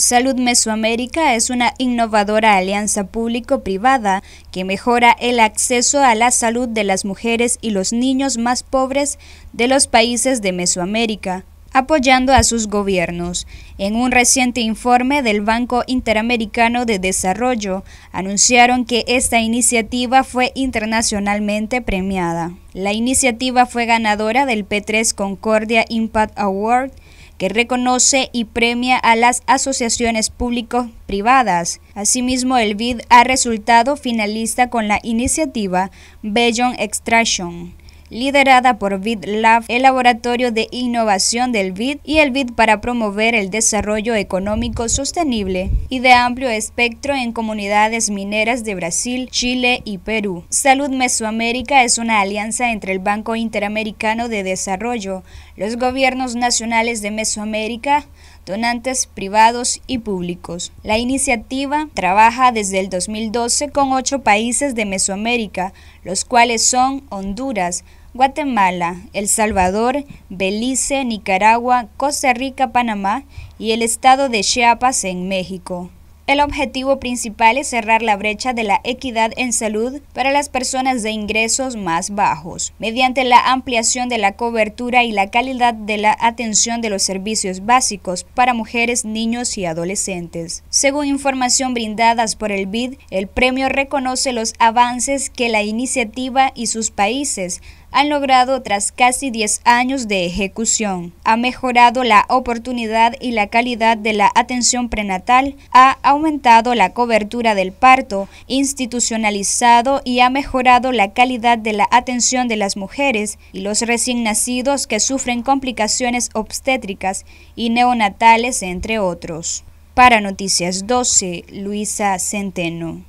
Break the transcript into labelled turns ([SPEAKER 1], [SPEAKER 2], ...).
[SPEAKER 1] Salud Mesoamérica es una innovadora alianza público-privada que mejora el acceso a la salud de las mujeres y los niños más pobres de los países de Mesoamérica, apoyando a sus gobiernos. En un reciente informe del Banco Interamericano de Desarrollo, anunciaron que esta iniciativa fue internacionalmente premiada. La iniciativa fue ganadora del P3 Concordia Impact Award que reconoce y premia a las asociaciones público-privadas. Asimismo, el BID ha resultado finalista con la iniciativa Beyond Extraction liderada por VidLab, el laboratorio de innovación del Vid y el Vid para promover el desarrollo económico sostenible y de amplio espectro en comunidades mineras de Brasil, Chile y Perú. Salud Mesoamérica es una alianza entre el Banco Interamericano de Desarrollo, los gobiernos nacionales de Mesoamérica, donantes privados y públicos. La iniciativa trabaja desde el 2012 con ocho países de Mesoamérica, los cuales son Honduras, Guatemala, El Salvador, Belice, Nicaragua, Costa Rica, Panamá y el estado de Chiapas en México. El objetivo principal es cerrar la brecha de la equidad en salud para las personas de ingresos más bajos, mediante la ampliación de la cobertura y la calidad de la atención de los servicios básicos para mujeres, niños y adolescentes. Según información brindadas por el BID, el premio reconoce los avances que la iniciativa y sus países han logrado tras casi 10 años de ejecución. Ha mejorado la oportunidad y la calidad de la atención prenatal, ha aumentado la cobertura del parto, institucionalizado y ha mejorado la calidad de la atención de las mujeres y los recién nacidos que sufren complicaciones obstétricas y neonatales, entre otros. Para Noticias 12, Luisa Centeno.